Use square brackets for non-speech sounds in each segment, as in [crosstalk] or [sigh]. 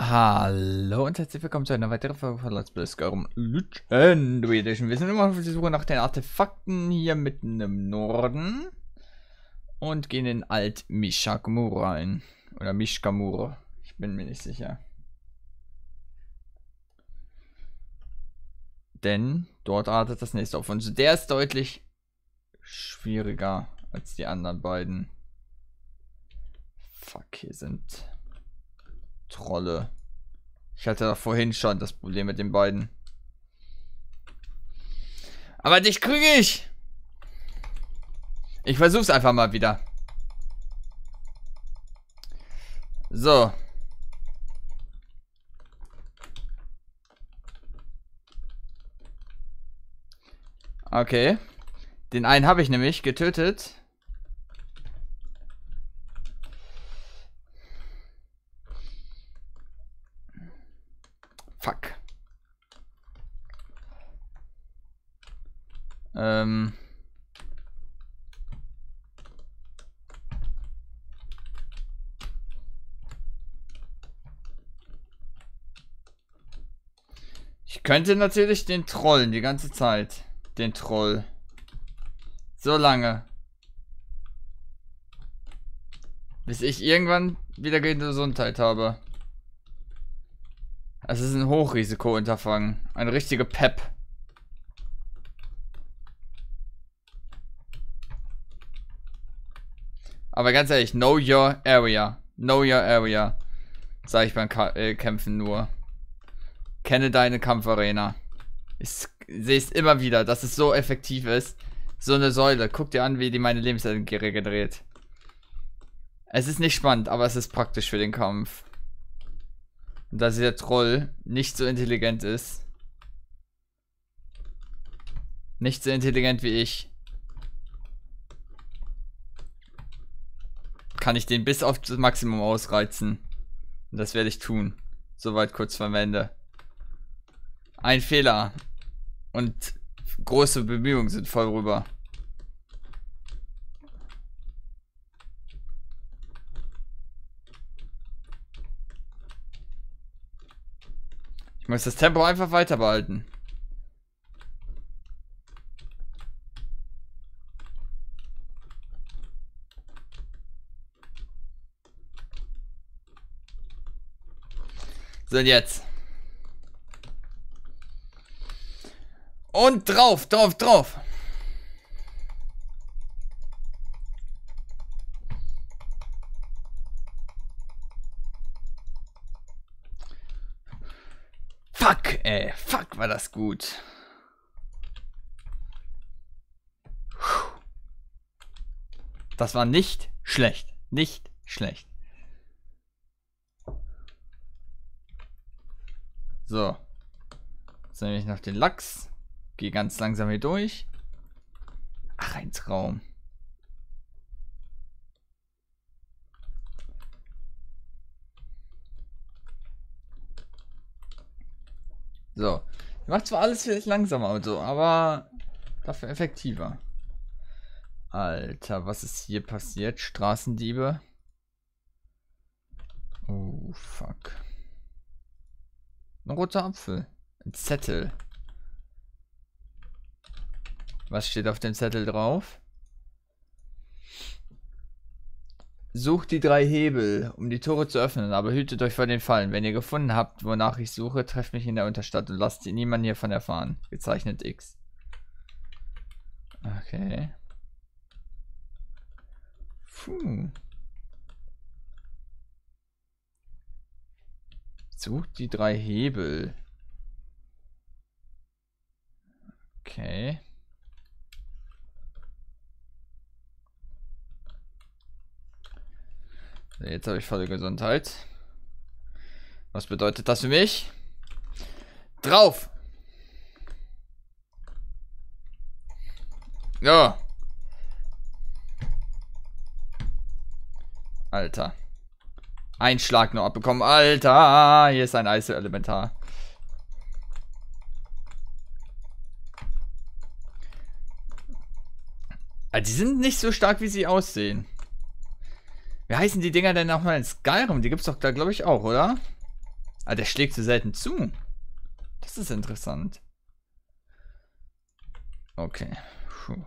Hallo und herzlich willkommen zu einer weiteren Folge von Let's Play Skyrim Legendary Edition. Wir sind immer auf der Suche nach den Artefakten hier mitten im Norden und gehen in Alt Mishakmura rein. Oder Mishkamur, Ich bin mir nicht sicher. Denn dort artet das nächste auf uns. Der ist deutlich schwieriger als die anderen beiden. Fuck, hier sind Trolle. Ich hatte da vorhin schon das Problem mit den beiden. Aber dich kriege ich! Ich versuch's einfach mal wieder. So. Okay. Den einen habe ich nämlich getötet. Fuck. Ähm. Ich könnte natürlich den trollen die ganze Zeit. Den Troll. So lange. Bis ich irgendwann wieder Gesundheit habe. Also, es ist ein Hochrisikounterfangen. Eine richtige Pep. Aber ganz ehrlich, know your area. Know your area. Sag ich beim Ka äh, Kämpfen nur. Kenne deine Kampfarena. Ich sehe es immer wieder, dass es so effektiv ist. So eine Säule. Guck dir an, wie die meine Lebensenergie regeneriert. Es ist nicht spannend, aber es ist praktisch für den Kampf. Und dass dieser Troll nicht so intelligent ist. Nicht so intelligent wie ich. Kann ich den bis auf das Maximum ausreizen. Und das werde ich tun. Soweit kurz vor Ende. Ein Fehler. Und große Bemühungen sind voll rüber. Ich muss das Tempo einfach weiter behalten. So, jetzt. Und drauf, drauf, drauf. ey. Fuck, war das gut. Das war nicht schlecht. Nicht schlecht. So. Jetzt nehme ich noch den Lachs. Gehe ganz langsam hier durch. Ach, ein Traum. So. Macht zwar alles vielleicht langsamer und so, aber dafür effektiver. Alter, was ist hier passiert? Straßendiebe. Oh, fuck. Ein roter Apfel. Ein Zettel. Was steht auf dem Zettel drauf? Sucht die drei Hebel, um die Tore zu öffnen, aber hütet euch vor den Fallen. Wenn ihr gefunden habt, wonach ich suche, trefft mich in der Unterstadt und lasst niemanden hiervon erfahren. Gezeichnet X. Okay. Puh. Sucht die drei Hebel. Okay. Jetzt habe ich volle Gesundheit. Was bedeutet das für mich? Drauf! Ja! Alter. Ein Schlag nur abbekommen. Alter! Hier ist ein Eiselementar. Ah, die sind nicht so stark, wie sie aussehen. Wie heißen die Dinger denn nochmal in Skyrim? Die gibt's doch da, glaube ich, auch, oder? Ah, der schlägt zu so selten zu. Das ist interessant. Okay. Puh.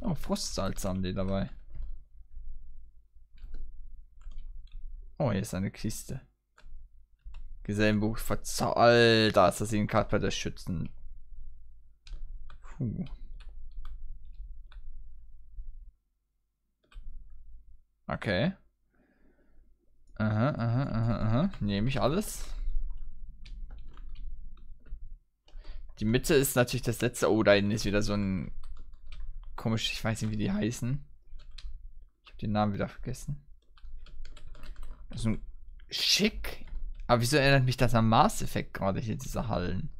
Oh, Frostsalz haben die dabei. Oh, hier ist eine Kiste. Gesellenbuch verzau... Alter, ist das hier ein Kartbretter schützen. Puh. Okay. Aha, aha, aha, aha. Nehme ich alles. Die Mitte ist natürlich das letzte. Oh, da hinten ist wieder so ein komisch, ich weiß nicht, wie die heißen. Ich habe den Namen wieder vergessen. So ein schick. Aber wieso erinnert mich das am Maßeffekt gerade hier, diese Hallen?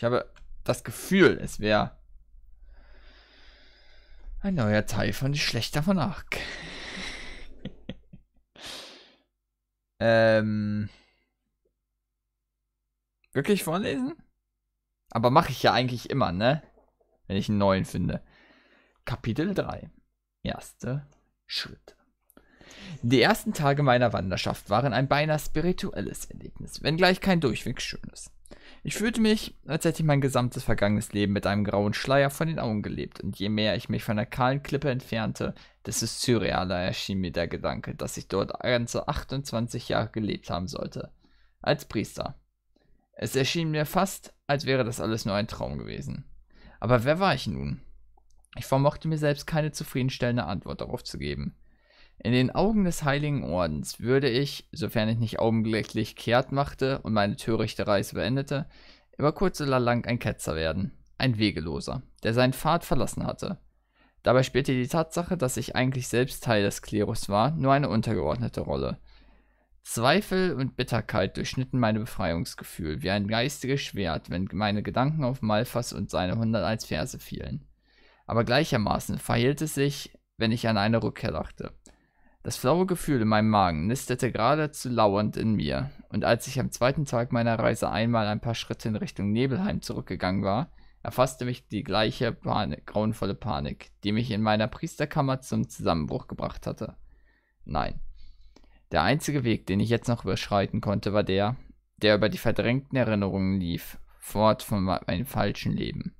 Ich habe das Gefühl, es wäre ein neuer Teil von Die Schlechter von Ark. [laughs] ähm. Wirklich vorlesen? Aber mache ich ja eigentlich immer, ne? Wenn ich einen neuen finde. Kapitel 3. Erste Schritte. Die ersten Tage meiner Wanderschaft waren ein beinahe spirituelles Erlebnis, wenngleich kein durchweg schönes. Ich fühlte mich, als hätte ich mein gesamtes vergangenes Leben mit einem grauen Schleier von den Augen gelebt, und je mehr ich mich von der kahlen Klippe entfernte, desto surrealer erschien mir der Gedanke, dass ich dort ganze 28 Jahre gelebt haben sollte. Als Priester. Es erschien mir fast, als wäre das alles nur ein Traum gewesen. Aber wer war ich nun? Ich vermochte mir selbst keine zufriedenstellende Antwort darauf zu geben. In den Augen des Heiligen Ordens würde ich, sofern ich nicht augenblicklich kehrt machte und meine törichte Reise beendete, über kurz oder lang ein Ketzer werden, ein Wegeloser, der seinen Pfad verlassen hatte. Dabei spielte die Tatsache, dass ich eigentlich selbst Teil des Klerus war, nur eine untergeordnete Rolle. Zweifel und Bitterkeit durchschnitten mein Befreiungsgefühl wie ein geistiges Schwert, wenn meine Gedanken auf Malfas und seine 101 Verse fielen. Aber gleichermaßen verhielt es sich, wenn ich an eine Rückkehr dachte. Das flaue Gefühl in meinem Magen nistete geradezu lauernd in mir, und als ich am zweiten Tag meiner Reise einmal ein paar Schritte in Richtung Nebelheim zurückgegangen war, erfasste mich die gleiche Panik, grauenvolle Panik, die mich in meiner Priesterkammer zum Zusammenbruch gebracht hatte. Nein. Der einzige Weg, den ich jetzt noch überschreiten konnte, war der, der über die verdrängten Erinnerungen lief, fort von meinem falschen Leben.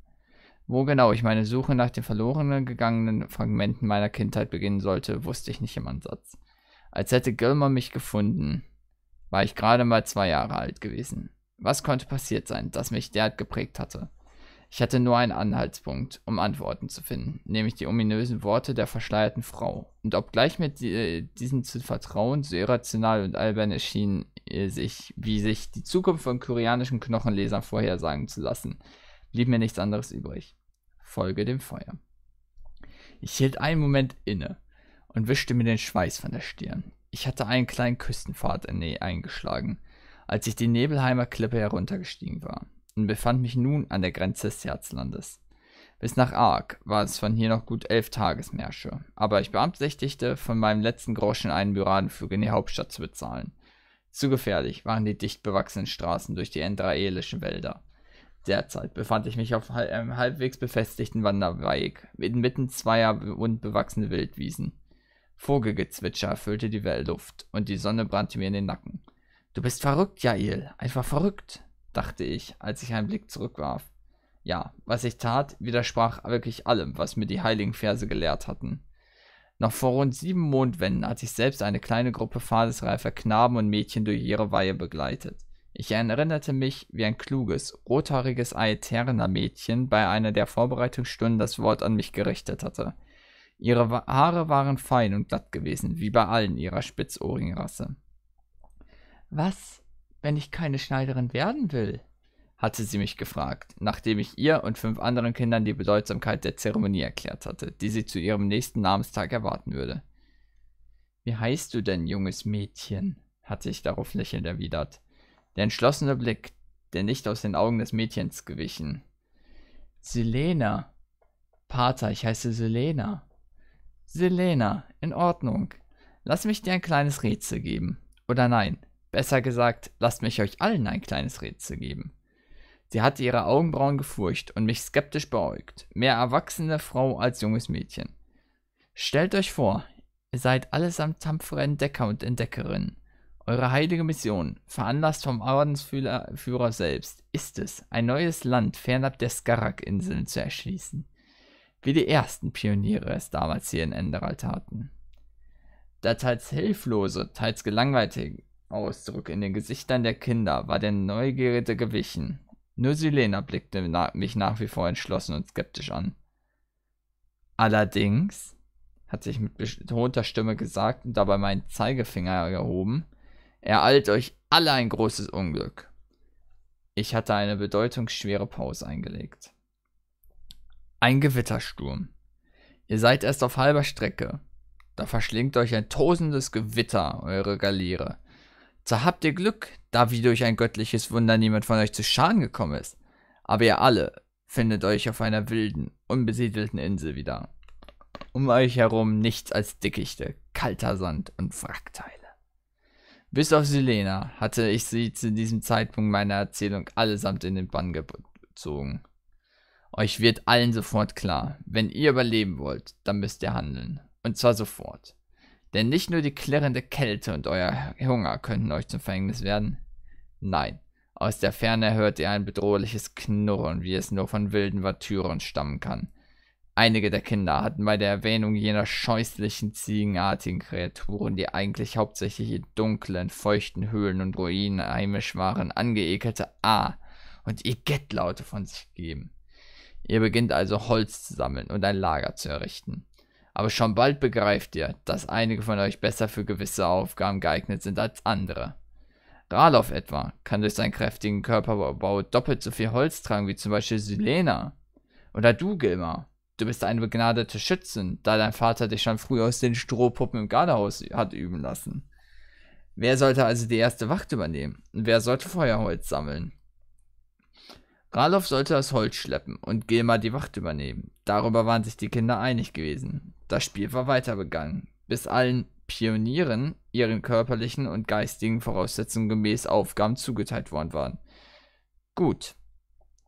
Wo genau ich meine Suche nach den verlorenen gegangenen Fragmenten meiner Kindheit beginnen sollte, wusste ich nicht im Ansatz. Als hätte Gilmer mich gefunden, war ich gerade mal zwei Jahre alt gewesen. Was konnte passiert sein, das mich derart geprägt hatte? Ich hatte nur einen Anhaltspunkt, um Antworten zu finden, nämlich die ominösen Worte der verschleierten Frau. Und obgleich mir die, diesen zu vertrauen so irrational und albern erschien, äh, sich, wie sich die Zukunft von koreanischen Knochenlesern vorhersagen zu lassen, blieb mir nichts anderes übrig folge dem Feuer. Ich hielt einen Moment inne und wischte mir den Schweiß von der Stirn. Ich hatte einen kleinen Küstenpfad in Nähe eingeschlagen, als ich die Nebelheimer Klippe heruntergestiegen war und befand mich nun an der Grenze des Herzlandes. Bis nach Ark war es von hier noch gut elf Tagesmärsche, aber ich beabsichtigte, von meinem letzten Groschen einen Myradenflug in die Hauptstadt zu bezahlen. Zu gefährlich waren die dicht bewachsenen Straßen durch die endraelischen Wälder, Derzeit befand ich mich auf einem ähm, halbwegs befestigten Wanderweg, inmitten zweier bewachsene Wildwiesen. Vogelgezwitscher erfüllte die Luft, und die Sonne brannte mir in den Nacken. Du bist verrückt, Jail, einfach verrückt, dachte ich, als ich einen Blick zurückwarf. Ja, was ich tat, widersprach wirklich allem, was mir die heiligen Verse gelehrt hatten. Noch vor rund sieben Mondwänden hatte ich selbst eine kleine Gruppe fadesreifer Knaben und Mädchen durch ihre Weihe begleitet. Ich erinnerte mich, wie ein kluges, rothaariges Aeterna-Mädchen bei einer der Vorbereitungsstunden das Wort an mich gerichtet hatte. Ihre Haare waren fein und glatt gewesen, wie bei allen ihrer spitzohrigen Rasse. Was, wenn ich keine Schneiderin werden will? hatte sie mich gefragt, nachdem ich ihr und fünf anderen Kindern die Bedeutsamkeit der Zeremonie erklärt hatte, die sie zu ihrem nächsten Namenstag erwarten würde. Wie heißt du denn, junges Mädchen? hatte ich darauf lächelnd erwidert. Der entschlossene Blick, der nicht aus den Augen des Mädchens gewichen. Selena. Pater, ich heiße Selena. Selena, in Ordnung. Lass mich dir ein kleines Rätsel geben. Oder nein, besser gesagt, lasst mich euch allen ein kleines Rätsel geben. Sie hatte ihre Augenbrauen gefurcht und mich skeptisch beäugt. Mehr erwachsene Frau als junges Mädchen. Stellt euch vor, ihr seid allesamt tapfere Entdecker und Entdeckerinnen. Eure heilige Mission, veranlasst vom Ordensführer selbst, ist es, ein neues Land fernab der Skarak-Inseln zu erschließen, wie die ersten Pioniere es damals hier in Enderal taten. Der teils hilflose, teils gelangweilte Ausdruck in den Gesichtern der Kinder war der Neugierde gewichen. Nur Silena blickte na mich nach wie vor entschlossen und skeptisch an. Allerdings, hat sich mit betonter Stimme gesagt und dabei meinen Zeigefinger erhoben, ereilt euch alle ein großes Unglück. Ich hatte eine bedeutungsschwere Pause eingelegt. Ein Gewittersturm. Ihr seid erst auf halber Strecke. Da verschlingt euch ein tosendes Gewitter eure Galiere. Da habt ihr Glück, da wie durch ein göttliches Wunder niemand von euch zu Schaden gekommen ist. Aber ihr alle findet euch auf einer wilden, unbesiedelten Insel wieder. Um euch herum nichts als Dickichte, kalter Sand und Wrackteile. Bis auf Selena hatte ich sie zu diesem Zeitpunkt meiner Erzählung allesamt in den Bann gezogen. Euch wird allen sofort klar, wenn ihr überleben wollt, dann müsst ihr handeln. Und zwar sofort. Denn nicht nur die klirrende Kälte und euer Hunger könnten euch zum Verhängnis werden. Nein, aus der Ferne hört ihr ein bedrohliches Knurren, wie es nur von wilden Vatüren stammen kann, Einige der Kinder hatten bei der Erwähnung jener scheußlichen ziegenartigen Kreaturen, die eigentlich hauptsächlich in dunklen, feuchten Höhlen und Ruinen heimisch waren, angeekelte A und Igettlaute von sich gegeben. Ihr beginnt also Holz zu sammeln und ein Lager zu errichten. Aber schon bald begreift ihr, dass einige von euch besser für gewisse Aufgaben geeignet sind als andere. Ralov etwa kann durch seinen kräftigen Körperbau doppelt so viel Holz tragen wie zum Beispiel Silena. oder du, Gilmar. Du bist eine begnadete Schützin, da dein Vater dich schon früh aus den Strohpuppen im Gardehaus hat üben lassen. Wer sollte also die erste Wacht übernehmen? Und wer sollte Feuerholz sammeln? Ralof sollte das Holz schleppen und Gilmar die Wacht übernehmen. Darüber waren sich die Kinder einig gewesen. Das Spiel war weiter begangen, bis allen Pionieren ihren körperlichen und geistigen Voraussetzungen gemäß Aufgaben zugeteilt worden waren. Gut.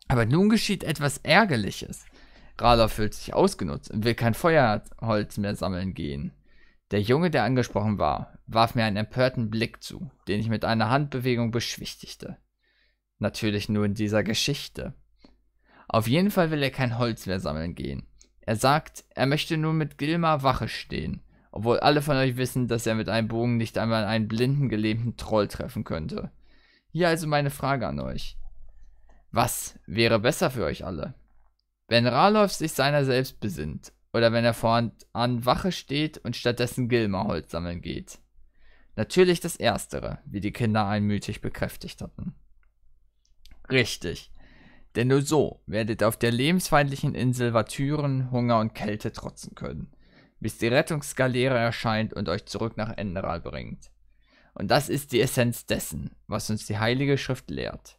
Aber nun geschieht etwas Ärgerliches. Radler fühlt sich ausgenutzt und will kein Feuerholz mehr sammeln gehen. Der Junge, der angesprochen war, warf mir einen empörten Blick zu, den ich mit einer Handbewegung beschwichtigte. Natürlich nur in dieser Geschichte. Auf jeden Fall will er kein Holz mehr sammeln gehen. Er sagt, er möchte nur mit Gilmar Wache stehen, obwohl alle von euch wissen, dass er mit einem Bogen nicht einmal einen blinden, gelähmten Troll treffen könnte. Hier also meine Frage an euch. Was wäre besser für euch alle? Wenn Ralov sich seiner selbst besinnt, oder wenn er voran an Wache steht und stattdessen Gilmerholz sammeln geht. Natürlich das Erstere, wie die Kinder einmütig bekräftigt hatten. Richtig, denn nur so werdet ihr auf der lebensfeindlichen Insel Vatüren Hunger und Kälte trotzen können, bis die Rettungsgaleere erscheint und euch zurück nach Enderal bringt. Und das ist die Essenz dessen, was uns die Heilige Schrift lehrt.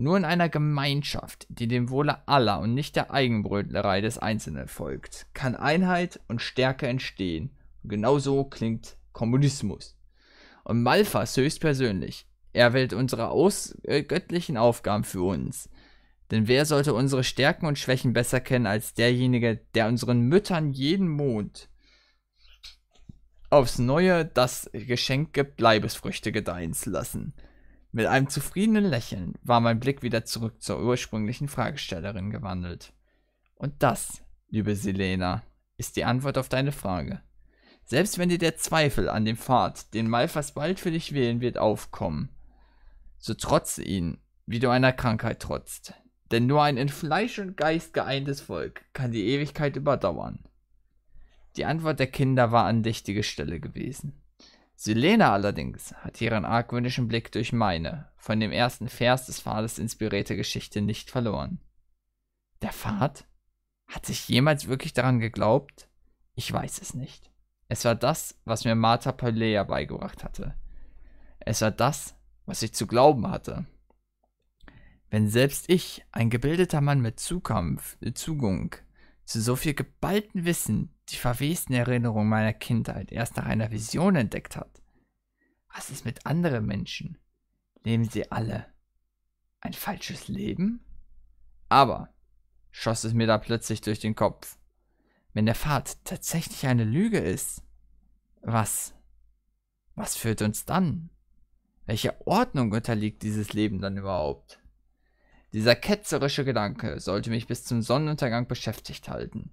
Nur in einer Gemeinschaft, die dem Wohle aller und nicht der Eigenbrötlerei des Einzelnen folgt, kann Einheit und Stärke entstehen. Und genau so klingt Kommunismus. Und Malfas höchstpersönlich. Er wählt unsere aus äh, göttlichen Aufgaben für uns. Denn wer sollte unsere Stärken und Schwächen besser kennen als derjenige, der unseren Müttern jeden Mond aufs Neue das Geschenk gibt, Leibesfrüchte gedeihen zu lassen? Mit einem zufriedenen Lächeln war mein Blick wieder zurück zur ursprünglichen Fragestellerin gewandelt. Und das, liebe Selena, ist die Antwort auf deine Frage. Selbst wenn dir der Zweifel an dem Pfad, den Malfas bald für dich wählen wird, aufkommen, so trotze ihn, wie du einer Krankheit trotzt. Denn nur ein in Fleisch und Geist geeintes Volk kann die Ewigkeit überdauern. Die Antwort der Kinder war an dichtige Stelle gewesen. Selena allerdings hat ihren argwöhnischen Blick durch meine, von dem ersten Vers des Pfades inspirierte Geschichte nicht verloren. Der Pfad? Hat sich jemals wirklich daran geglaubt? Ich weiß es nicht. Es war das, was mir Martha Palea beigebracht hatte. Es war das, was ich zu glauben hatte. Wenn selbst ich, ein gebildeter Mann mit Zukunft, Zugung, zu so viel geballten Wissen die verwesten Erinnerungen meiner Kindheit erst nach einer Vision entdeckt hat. Was ist mit anderen Menschen? Leben sie alle ein falsches Leben? Aber, schoss es mir da plötzlich durch den Kopf, wenn der Pfad tatsächlich eine Lüge ist, was, was führt uns dann? Welcher Ordnung unterliegt dieses Leben dann überhaupt? Dieser ketzerische Gedanke sollte mich bis zum Sonnenuntergang beschäftigt halten.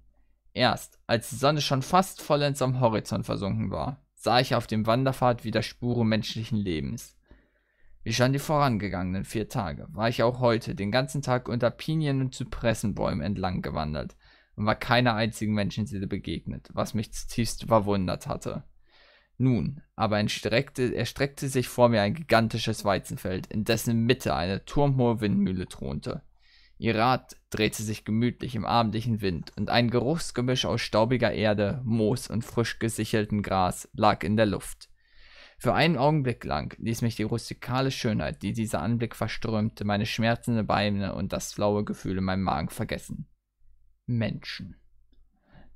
Erst, als die Sonne schon fast vollends am Horizont versunken war, sah ich auf dem Wanderpfad wieder Spuren menschlichen Lebens. Wie schon die vorangegangenen vier Tage war ich auch heute den ganzen Tag unter Pinien und Zypressenbäumen entlang gewandert und war keiner einzigen Menschenseele begegnet, was mich zutiefst verwundert hatte. Nun, aber erstreckte sich vor mir ein gigantisches Weizenfeld, in dessen Mitte eine turmhohe Windmühle thronte. Ihr Rad drehte sich gemütlich im abendlichen Wind, und ein Geruchsgemisch aus staubiger Erde, Moos und frisch gesicheltem Gras lag in der Luft. Für einen Augenblick lang ließ mich die rustikale Schönheit, die dieser Anblick verströmte, meine schmerzenden Beine und das flaue Gefühl in meinem Magen vergessen. Menschen.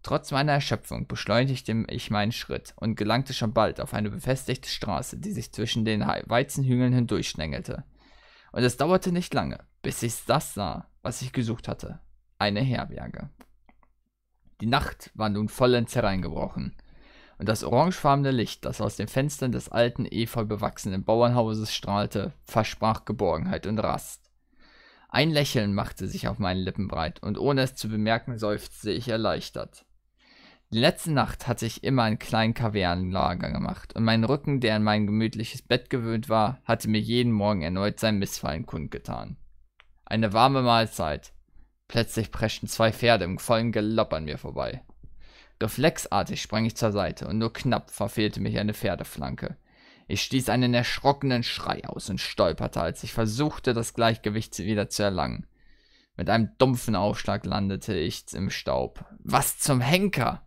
Trotz meiner Erschöpfung beschleunigte ich meinen Schritt und gelangte schon bald auf eine befestigte Straße, die sich zwischen den Weizenhügeln hindurchschlängelte. Und es dauerte nicht lange, bis ich das sah, was ich gesucht hatte. Eine Herberge. Die Nacht war nun vollends hereingebrochen, und das orangefarbene Licht, das aus den Fenstern des alten, efeubewachsenen Bauernhauses strahlte, versprach Geborgenheit und Rast. Ein Lächeln machte sich auf meinen Lippen breit, und ohne es zu bemerken, seufzte ich erleichtert. Letzte Nacht hatte ich immer einen kleinen Kavernenlager gemacht und mein Rücken, der an mein gemütliches Bett gewöhnt war, hatte mir jeden Morgen erneut sein Missfallen kundgetan. Eine warme Mahlzeit. Plötzlich preschten zwei Pferde im vollen Galopp an mir vorbei. Reflexartig sprang ich zur Seite und nur knapp verfehlte mich eine Pferdeflanke. Ich stieß einen erschrockenen Schrei aus und stolperte, als ich versuchte, das Gleichgewicht wieder zu erlangen. Mit einem dumpfen Aufschlag landete ich im Staub. Was zum Henker!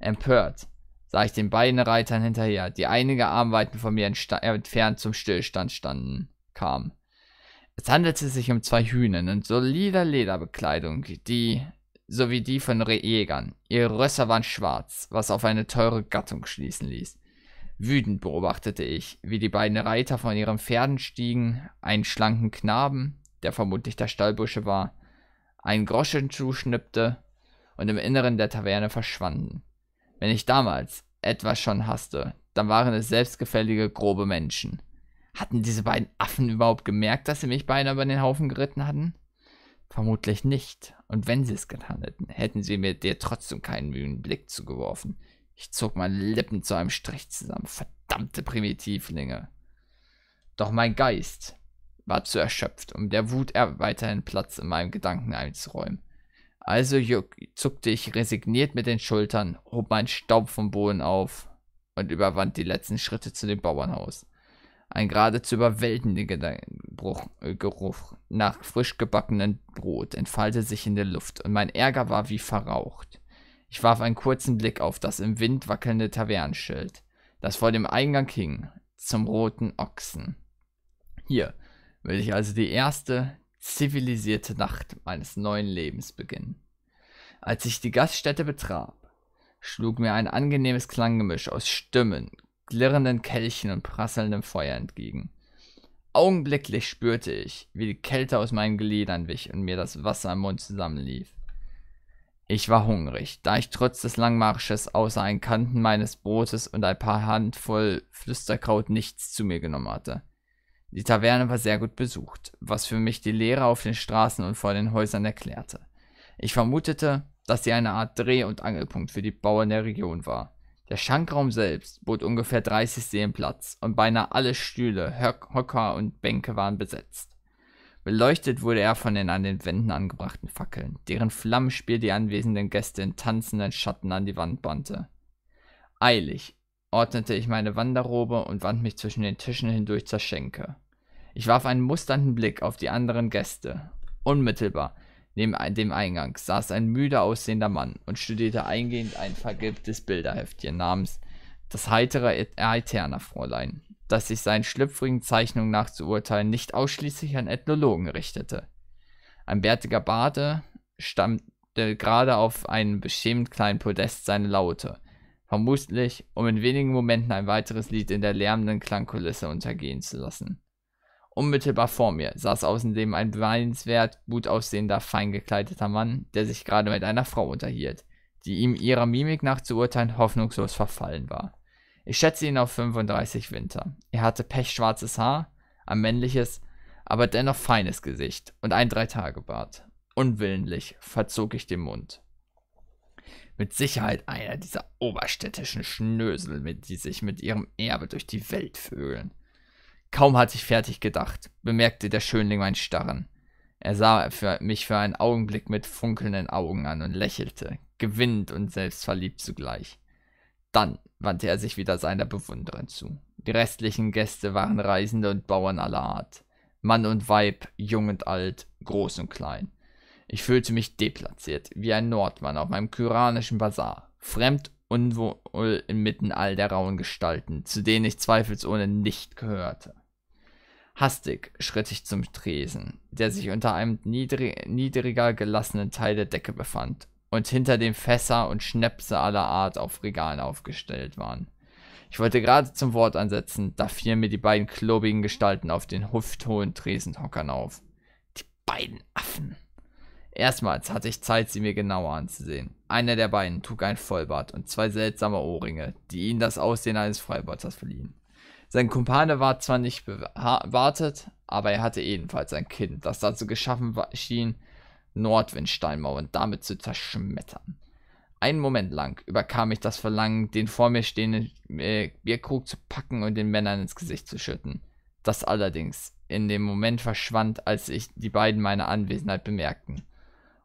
Empört sah ich den beiden Reitern hinterher, die einige Armweiten von mir entfernt zum Stillstand standen, kam. Es handelte sich um zwei Hühnen in solider Lederbekleidung, die, sowie die von Jägern, ihre Rösser waren schwarz, was auf eine teure Gattung schließen ließ. Wütend beobachtete ich, wie die beiden Reiter von ihren Pferden stiegen, einen schlanken Knaben, der vermutlich der Stallbursche war, einen Groschen zuschnippte und im Inneren der Taverne verschwanden. Wenn ich damals etwas schon hasste, dann waren es selbstgefällige, grobe Menschen. Hatten diese beiden Affen überhaupt gemerkt, dass sie mich beinahe über den Haufen geritten hatten? Vermutlich nicht. Und wenn sie es getan hätten, hätten sie mir dir trotzdem keinen mühen Blick zugeworfen. Ich zog meine Lippen zu einem Strich zusammen. Verdammte Primitivlinge. Doch mein Geist war zu erschöpft, um der Wut weiterhin Platz in meinem Gedanken einzuräumen. Also zuckte ich resigniert mit den Schultern, hob meinen Staub vom Boden auf und überwand die letzten Schritte zu dem Bauernhaus. Ein geradezu überwältigender Gedankenbruch, äh, Geruch nach frisch gebackenem Brot entfaltete sich in der Luft und mein Ärger war wie verraucht. Ich warf einen kurzen Blick auf das im Wind wackelnde Tavernenschild, das vor dem Eingang hing, zum roten Ochsen. Hier will ich also die erste, zivilisierte Nacht meines neuen Lebens beginnen. Als ich die Gaststätte betrat, schlug mir ein angenehmes Klanggemisch aus Stimmen, glirrenden Kelchen und prasselndem Feuer entgegen. Augenblicklich spürte ich, wie die Kälte aus meinen Gliedern wich und mir das Wasser im Mund zusammenlief. Ich war hungrig, da ich trotz des Langmarsches außer einen Kanten meines Brotes und ein paar Handvoll Flüsterkraut nichts zu mir genommen hatte. Die Taverne war sehr gut besucht, was für mich die Leere auf den Straßen und vor den Häusern erklärte. Ich vermutete, dass sie eine Art Dreh- und Angelpunkt für die Bauern der Region war. Der Schankraum selbst bot ungefähr 30 Seen Platz und beinahe alle Stühle, Höck, Hocker und Bänke waren besetzt. Beleuchtet wurde er von den an den Wänden angebrachten Fackeln, deren Flammenspiel die anwesenden Gäste in tanzenden Schatten an die Wand bannte. Eilig ordnete ich meine Wanderrobe und wand mich zwischen den Tischen hindurch zur Schenke. Ich warf einen musternden Blick auf die anderen Gäste. Unmittelbar neben dem Eingang saß ein müde aussehender Mann und studierte eingehend ein vergilbtes Bilderheftchen namens Das heitere Eterna fräulein das sich seinen schlüpfrigen Zeichnungen nach zu urteilen nicht ausschließlich an Ethnologen richtete. Ein bärtiger Bade stammte gerade auf einem beschämend kleinen Podest seine Laute – vermutlich um in wenigen Momenten ein weiteres Lied in der lärmenden Klangkulisse untergehen zu lassen. Unmittelbar vor mir saß außerdem ein beweinswert gut aussehender, fein gekleideter Mann, der sich gerade mit einer Frau unterhielt, die ihm ihrer Mimik nach zu urteilen hoffnungslos verfallen war. Ich schätze ihn auf 35 Winter. Er hatte pechschwarzes Haar, ein männliches, aber dennoch feines Gesicht und ein Dreitagebart. Unwillentlich verzog ich den Mund mit Sicherheit einer dieser oberstädtischen Schnösel, mit die sich mit ihrem Erbe durch die Welt vögeln. Kaum hatte ich fertig gedacht, bemerkte der Schönling mein Starren. Er sah für mich für einen Augenblick mit funkelnden Augen an und lächelte, gewinnt und selbstverliebt zugleich. Dann wandte er sich wieder seiner Bewunderin zu. Die restlichen Gäste waren Reisende und Bauern aller Art, Mann und Weib, jung und alt, groß und klein. Ich fühlte mich deplatziert, wie ein Nordmann auf meinem kyranischen Bazar, fremd und wohl inmitten all der rauen Gestalten, zu denen ich zweifelsohne nicht gehörte. Hastig schritt ich zum Tresen, der sich unter einem niedrig, niedriger gelassenen Teil der Decke befand und hinter dem Fässer und Schnäpse aller Art auf Regalen aufgestellt waren. Ich wollte gerade zum Wort ansetzen, da fielen mir die beiden klobigen Gestalten auf den hufthohen Tresenhockern auf. Die beiden Affen. Erstmals hatte ich Zeit, sie mir genauer anzusehen. Einer der beiden trug ein Vollbart und zwei seltsame Ohrringe, die ihm das Aussehen eines Freibaders verliehen. Sein Kumpane war zwar nicht bewartet, aber er hatte ebenfalls ein Kind, das dazu geschaffen war, schien, Nordwindsteinmauern damit zu zerschmettern. Einen Moment lang überkam ich das Verlangen, den vor mir stehenden äh, Bierkrug zu packen und den Männern ins Gesicht zu schütten. Das allerdings in dem Moment verschwand, als ich die beiden meine Anwesenheit bemerkten.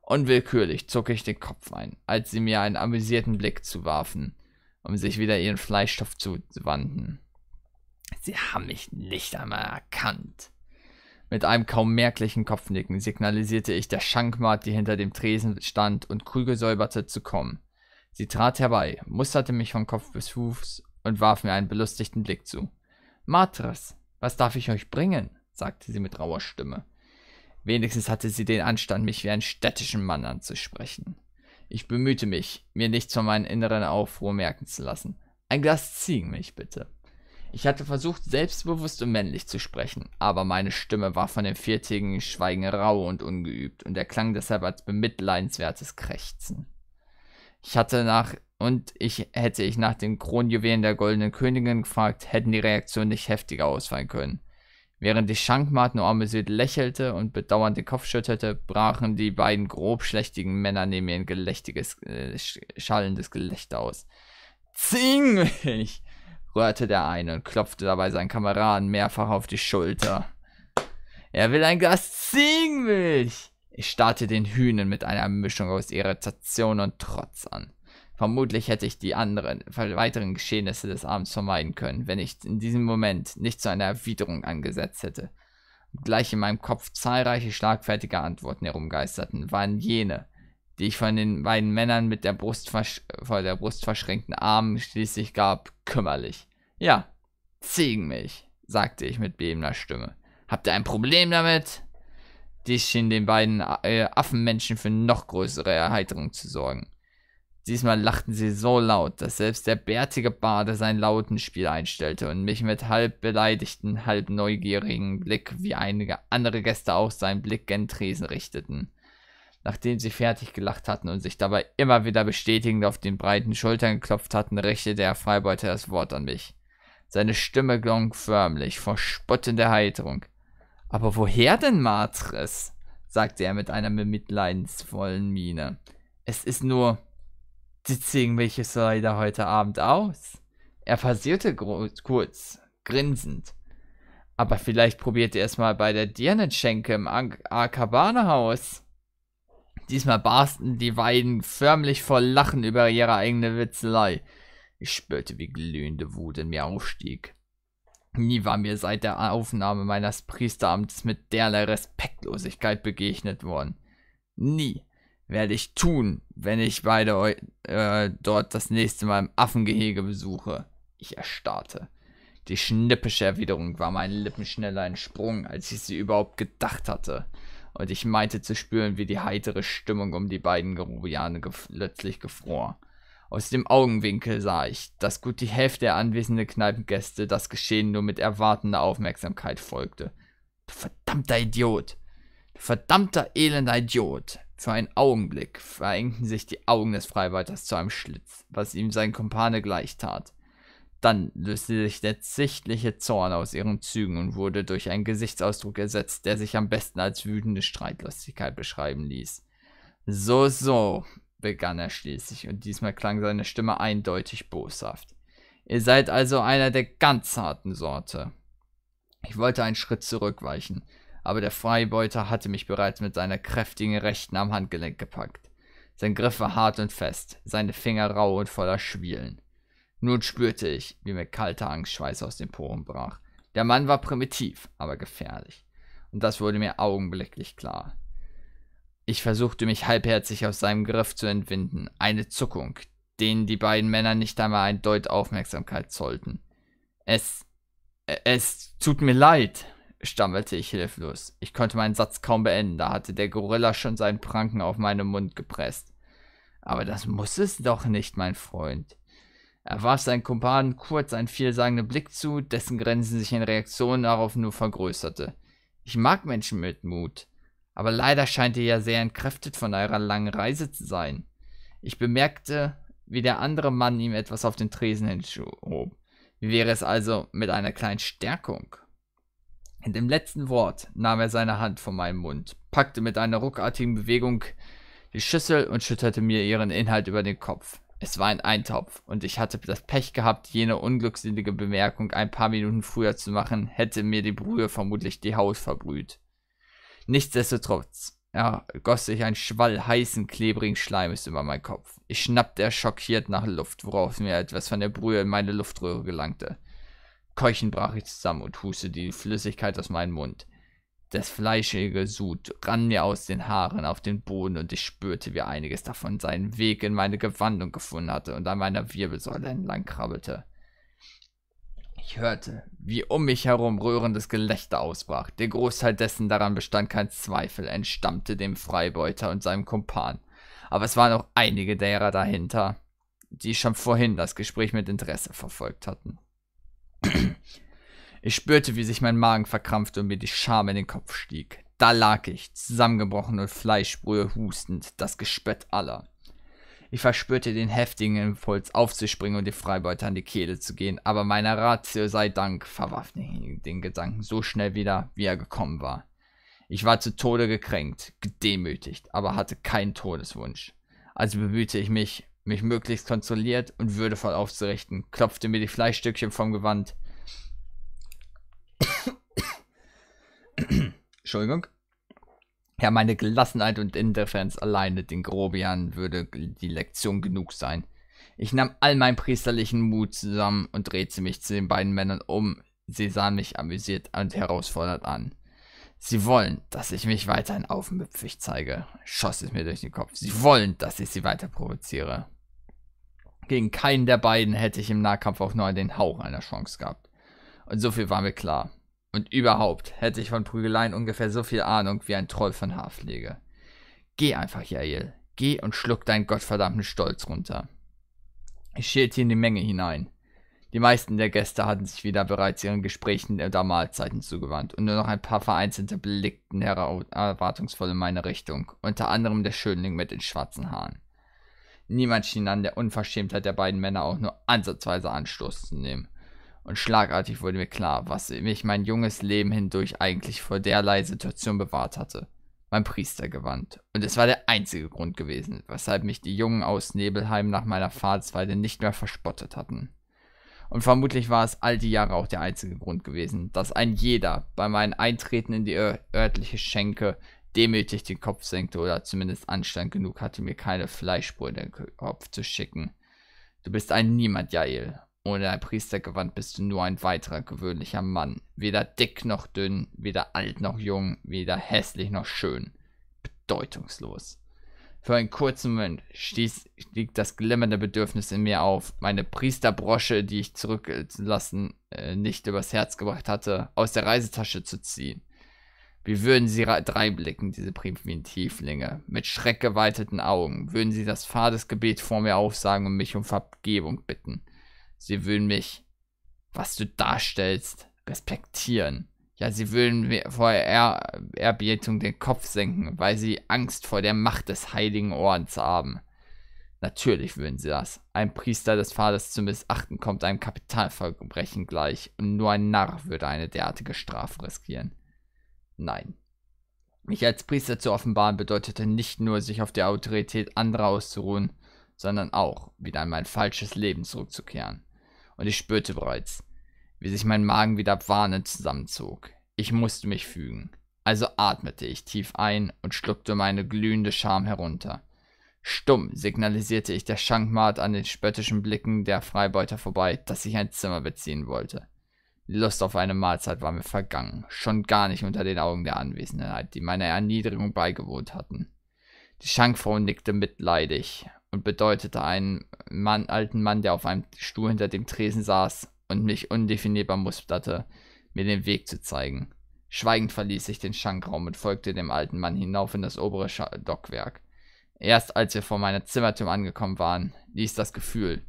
Unwillkürlich zuckte ich den Kopf ein, als sie mir einen amüsierten Blick zuwarfen, um sich wieder ihren Fleischstoff zuwandten. Sie haben mich nicht einmal erkannt. Mit einem kaum merklichen Kopfnicken signalisierte ich der Schankmart, die hinter dem Tresen stand und Krüge säuberte, zu kommen. Sie trat herbei, musterte mich von Kopf bis Fuß und warf mir einen belustigten Blick zu. Matres, was darf ich euch bringen? sagte sie mit rauer Stimme. Wenigstens hatte sie den Anstand, mich wie einen städtischen Mann anzusprechen. Ich bemühte mich, mir nichts von meinem inneren Aufruhr merken zu lassen. Ein Glas Ziegenmilch bitte. Ich hatte versucht, selbstbewusst und männlich zu sprechen, aber meine Stimme war von dem viertägigen Schweigen rau und ungeübt und erklang deshalb als bemitleidenswertes Krächzen. Ich hatte nach und ich hätte ich nach den Kronjuwelen der goldenen Königin gefragt, hätten die Reaktionen nicht heftiger ausfallen können. Während die Schankmaat nur amüsiert lächelte und bedauernd den Kopf schüttelte, brachen die beiden grobschlächtigen Männer neben ihr ein gelächtiges, äh, schallendes Gelächter aus. Zing mich! rührte der eine und klopfte dabei seinen Kameraden mehrfach auf die Schulter. Er will ein Glas Ziegenmilch! Ich starrte den Hühnen mit einer Mischung aus Irritation und Trotz an. Vermutlich hätte ich die anderen, weiteren Geschehnisse des Abends vermeiden können, wenn ich in diesem Moment nicht zu einer Erwiderung angesetzt hätte. Gleich in meinem Kopf zahlreiche schlagfertige Antworten herumgeisterten, waren jene, die ich von den beiden Männern mit der Brust vor der Brust verschränkten Armen schließlich gab, kümmerlich. Ja, Ziegenmilch, sagte ich mit bebender Stimme. Habt ihr ein Problem damit? Dies schien den beiden äh, Affenmenschen für noch größere Erheiterung zu sorgen. Diesmal lachten sie so laut, dass selbst der bärtige Bade sein Lautenspiel einstellte und mich mit halb beleidigten, halb neugierigen Blick wie einige andere Gäste auch seinen Blick gen Tresen richteten. Nachdem sie fertig gelacht hatten und sich dabei immer wieder bestätigend auf den breiten Schultern geklopft hatten, richtete Herr Freibeuter das Wort an mich. Seine Stimme glong förmlich vor spottender Heiterung. Aber woher denn, Matres? sagte er mit einer mitleidensvollen Miene. Es ist nur, welches Deswegen er da heute Abend aus? Er passierte kurz, grinsend. Aber vielleicht probiert er es mal bei der Dirnenschenke im Akabane-Haus. Diesmal barsten die Weiden förmlich vor Lachen über ihre eigene Witzelei. Ich spürte, wie glühende Wut in mir aufstieg. Nie war mir seit der Aufnahme meines Priesteramtes mit derlei Respektlosigkeit begegnet worden. Nie werde ich tun, wenn ich beide äh, dort das nächste Mal im Affengehege besuche. Ich erstarrte. Die schnippische Erwiderung war meinen Lippen schneller ein Sprung, als ich sie überhaupt gedacht hatte. Und ich meinte zu spüren, wie die heitere Stimmung um die beiden Gerubiane gef plötzlich gefror. Aus dem Augenwinkel sah ich, dass gut die Hälfte der anwesenden Kneipengäste das Geschehen nur mit erwartender Aufmerksamkeit folgte. Du verdammter Idiot! Du verdammter elender Idiot! Für einen Augenblick verengten sich die Augen des Freibeuthers zu einem Schlitz, was ihm sein Kumpane gleich tat. Dann löste sich der sichtliche Zorn aus ihren Zügen und wurde durch einen Gesichtsausdruck ersetzt, der sich am besten als wütende Streitlustigkeit beschreiben ließ. So, so, begann er schließlich, und diesmal klang seine Stimme eindeutig boshaft. Ihr seid also einer der ganz harten Sorte. Ich wollte einen Schritt zurückweichen, aber der Freibeuter hatte mich bereits mit seiner kräftigen Rechten am Handgelenk gepackt. Sein Griff war hart und fest, seine Finger rau und voller Schwielen. Nun spürte ich, wie mir kalter Angstschweiß aus den Poren brach. Der Mann war primitiv, aber gefährlich. Und das wurde mir augenblicklich klar. Ich versuchte mich halbherzig aus seinem Griff zu entwinden, eine Zuckung, denen die beiden Männer nicht einmal ein Deut Aufmerksamkeit zollten. Es. es tut mir leid, stammelte ich hilflos. Ich konnte meinen Satz kaum beenden, da hatte der Gorilla schon seinen Pranken auf meinen Mund gepresst. Aber das muss es doch nicht, mein Freund. Er warf seinen Kumpanen kurz einen vielsagenden Blick zu, dessen Grenzen sich in Reaktionen darauf nur vergrößerte. Ich mag Menschen mit Mut, aber leider scheint ihr ja sehr entkräftet von eurer langen Reise zu sein. Ich bemerkte, wie der andere Mann ihm etwas auf den Tresen hinschob. Wie wäre es also mit einer kleinen Stärkung? Und dem letzten Wort nahm er seine Hand von meinem Mund, packte mit einer ruckartigen Bewegung die Schüssel und schütterte mir ihren Inhalt über den Kopf. Es war ein Eintopf, und ich hatte das Pech gehabt, jene unglückselige Bemerkung ein paar Minuten früher zu machen, hätte mir die Brühe vermutlich die Haut verbrüht. Nichtsdestotrotz ergoss ja, sich ein Schwall heißen, klebrigen Schleimes über meinen Kopf. Ich schnappte schockiert nach Luft, worauf mir etwas von der Brühe in meine Luftröhre gelangte. Keuchen brach ich zusammen und huste die Flüssigkeit aus meinem Mund. Das fleischige Sud rann mir aus den Haaren auf den Boden und ich spürte, wie einiges davon seinen Weg in meine Gewandung gefunden hatte und an meiner Wirbelsäule entlang krabbelte. Ich hörte, wie um mich herum rührendes Gelächter ausbrach. Der Großteil dessen daran bestand kein Zweifel, entstammte dem Freibeuter und seinem Kumpan. Aber es waren auch einige derer dahinter, die schon vorhin das Gespräch mit Interesse verfolgt hatten. Ich spürte, wie sich mein Magen verkrampfte und mir die Scham in den Kopf stieg. Da lag ich, zusammengebrochen und Fleischbrühe hustend, das Gespött aller. Ich verspürte den heftigen Impuls, aufzuspringen und die Freibeuter an die Kehle zu gehen, aber meiner Ratio sei Dank verwarf den Gedanken so schnell wieder, wie er gekommen war. Ich war zu Tode gekränkt, gedemütigt, aber hatte keinen Todeswunsch. Also bemühte ich mich, mich möglichst kontrolliert und würdevoll aufzurichten, klopfte mir die Fleischstückchen vom Gewand. Entschuldigung. Ja, meine Gelassenheit und Indifferenz alleine den Grobian würde die Lektion genug sein. Ich nahm all meinen priesterlichen Mut zusammen und drehte mich zu den beiden Männern um. Sie sahen mich amüsiert und herausfordernd an. Sie wollen, dass ich mich weiterhin aufmüpfig zeige, schoss es mir durch den Kopf. Sie wollen, dass ich sie weiter provoziere. Gegen keinen der beiden hätte ich im Nahkampf auch nur den Hauch einer Chance gehabt. Und so viel war mir klar. Und überhaupt hätte ich von Prügeleien ungefähr so viel Ahnung wie ein Troll von Haarpflege. Geh einfach, Jael. Geh und schluck deinen gottverdammten Stolz runter. Ich schielte in die Menge hinein. Die meisten der Gäste hatten sich wieder bereits ihren Gesprächen oder Mahlzeiten zugewandt und nur noch ein paar vereinzelte blickten erwartungsvoll in meine Richtung, unter anderem der Schönling mit den schwarzen Haaren. Niemand schien an der Unverschämtheit der beiden Männer auch nur ansatzweise Anstoß zu nehmen. Und schlagartig wurde mir klar, was mich mein junges Leben hindurch eigentlich vor derlei Situation bewahrt hatte. Mein Priestergewand. Und es war der einzige Grund gewesen, weshalb mich die Jungen aus Nebelheim nach meiner Fahrtsweide nicht mehr verspottet hatten. Und vermutlich war es all die Jahre auch der einzige Grund gewesen, dass ein jeder bei meinem Eintreten in die örtliche Schenke demütig den Kopf senkte oder zumindest Anstand genug hatte, mir keine Fleischspur in den Kopf zu schicken. Du bist ein Niemand, Jael. Ohne ein Priestergewand bist du nur ein weiterer gewöhnlicher Mann. Weder dick noch dünn, weder alt noch jung, weder hässlich noch schön. Bedeutungslos. Für einen kurzen Moment stieß, stieg das glimmernde Bedürfnis in mir auf, meine Priesterbrosche, die ich zurücklassen äh, nicht übers Herz gebracht hatte, aus der Reisetasche zu ziehen. Wie würden sie dreinblicken, diese primiven Tieflinge? Mit schreckgeweiteten Augen würden sie das fades vor mir aufsagen und mich um Vergebung bitten. Sie würden mich, was du darstellst, respektieren. Ja, sie würden vor Ehrerbietung den Kopf senken, weil sie Angst vor der Macht des Heiligen Ordens haben. Natürlich würden sie das. Ein Priester des Vaters zu missachten kommt einem Kapitalverbrechen gleich und nur ein Narr würde eine derartige Strafe riskieren. Nein. Mich als Priester zu offenbaren bedeutete nicht nur, sich auf der Autorität anderer auszuruhen, sondern auch, wieder in mein falsches Leben zurückzukehren. Und ich spürte bereits, wie sich mein Magen wieder warnend zusammenzog. Ich musste mich fügen. Also atmete ich tief ein und schluckte meine glühende Scham herunter. Stumm signalisierte ich der Schankmart an den spöttischen Blicken der Freibeuter vorbei, dass ich ein Zimmer beziehen wollte. Lust auf eine Mahlzeit war mir vergangen, schon gar nicht unter den Augen der Anwesenheit, die meiner Erniedrigung beigewohnt hatten. Die Schankfrau nickte mitleidig und bedeutete einen Mann, alten Mann, der auf einem Stuhl hinter dem Tresen saß und mich undefinierbar musterte, mir den Weg zu zeigen. Schweigend verließ ich den Schankraum und folgte dem alten Mann hinauf in das obere Dockwerk. Erst als wir vor meiner Zimmertür angekommen waren, ließ das Gefühl,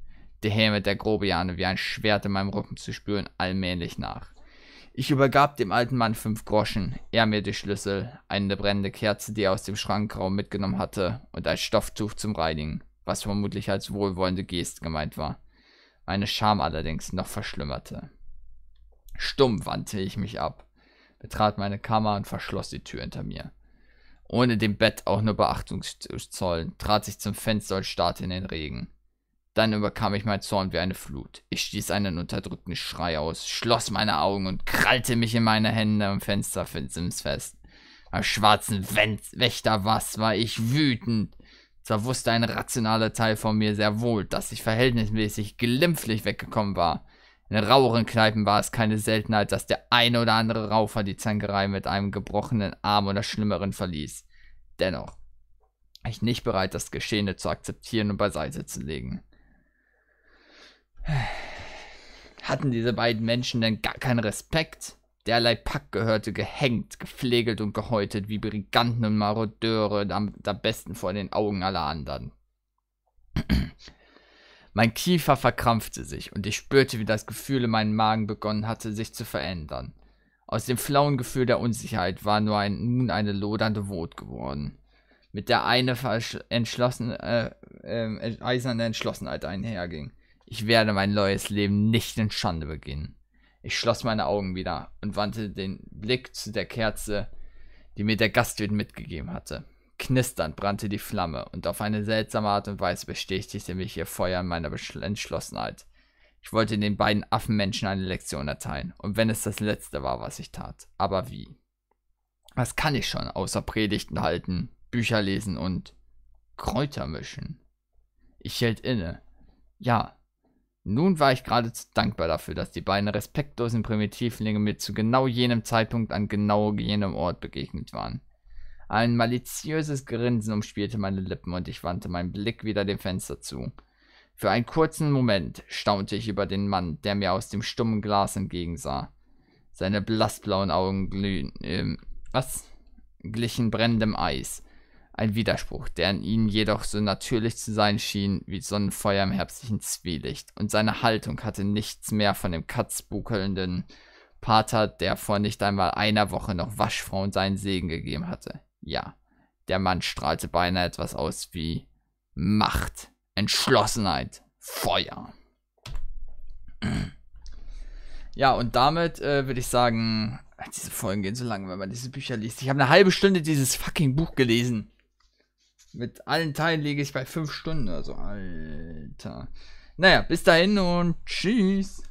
der Helmet der Grobiane wie ein Schwert in meinem Rücken zu spüren allmählich nach. Ich übergab dem alten Mann fünf Groschen, er mir die Schlüssel, eine brennende Kerze, die er aus dem Schrankraum mitgenommen hatte, und ein Stofftuch zum Reinigen, was vermutlich als wohlwollende Geste gemeint war. Meine Scham allerdings noch verschlimmerte. Stumm wandte ich mich ab, betrat meine Kammer und verschloss die Tür hinter mir. Ohne dem Bett auch nur Beachtung zu zollen, trat ich zum Fenster und starrte in den Regen. Dann überkam ich mein Zorn wie eine Flut. Ich stieß einen unterdrückten Schrei aus, schloss meine Augen und krallte mich in meine Hände am Fenster für Sims fest. Am schwarzen Wächter was war ich wütend. Zwar wusste ein rationaler Teil von mir sehr wohl, dass ich verhältnismäßig glimpflich weggekommen war. In raueren Kneipen war es keine Seltenheit, dass der eine oder andere Raufer die Zankerei mit einem gebrochenen Arm oder Schlimmeren verließ. Dennoch war ich nicht bereit, das Geschehene zu akzeptieren und beiseite zu legen. Hatten diese beiden Menschen denn gar keinen Respekt? Derlei Pack gehörte gehängt, gepflegelt und gehäutet wie Briganten und Marodeure, am, am besten vor den Augen aller anderen. [clears throat] mein Kiefer verkrampfte sich und ich spürte, wie das Gefühl in meinem Magen begonnen hatte, sich zu verändern. Aus dem flauen Gefühl der Unsicherheit war nur ein, nun eine lodernde Wut geworden. Mit der eine entschlossen, äh, äh, eiserne Entschlossenheit einherging. Ich werde mein neues Leben nicht in Schande beginnen. Ich schloss meine Augen wieder und wandte den Blick zu der Kerze, die mir der Gastwirt mitgegeben hatte. Knisternd brannte die Flamme und auf eine seltsame Art und Weise bestätigte mich ihr Feuer in meiner Entschlossenheit. Ich wollte den beiden Affenmenschen eine Lektion erteilen, und wenn es das Letzte war, was ich tat. Aber wie? Was kann ich schon, außer Predigten halten, Bücher lesen und Kräuter mischen? Ich hielt inne. Ja, nun war ich geradezu dankbar dafür, dass die beiden respektlosen Primitivlinge mir zu genau jenem Zeitpunkt an genau jenem Ort begegnet waren. Ein maliziöses Grinsen umspielte meine Lippen und ich wandte meinen Blick wieder dem Fenster zu. Für einen kurzen Moment staunte ich über den Mann, der mir aus dem stummen Glas entgegensah. Seine blassblauen Augen glühen, äh, was? glichen brennendem Eis ein Widerspruch, der in ihm jedoch so natürlich zu sein schien wie Sonnenfeuer im herbstlichen Zwielicht, und seine Haltung hatte nichts mehr von dem katzbuckelnden Pater, der vor nicht einmal einer Woche noch Waschfrauen seinen Segen gegeben hatte. Ja, der Mann strahlte beinahe etwas aus wie Macht, Entschlossenheit, Feuer. Ja, und damit äh, würde ich sagen, diese Folgen gehen so lange, wenn man diese Bücher liest. Ich habe eine halbe Stunde dieses fucking Buch gelesen. Mit allen Teilen liege ich bei 5 Stunden, also Alter. Naja, bis dahin und tschüss.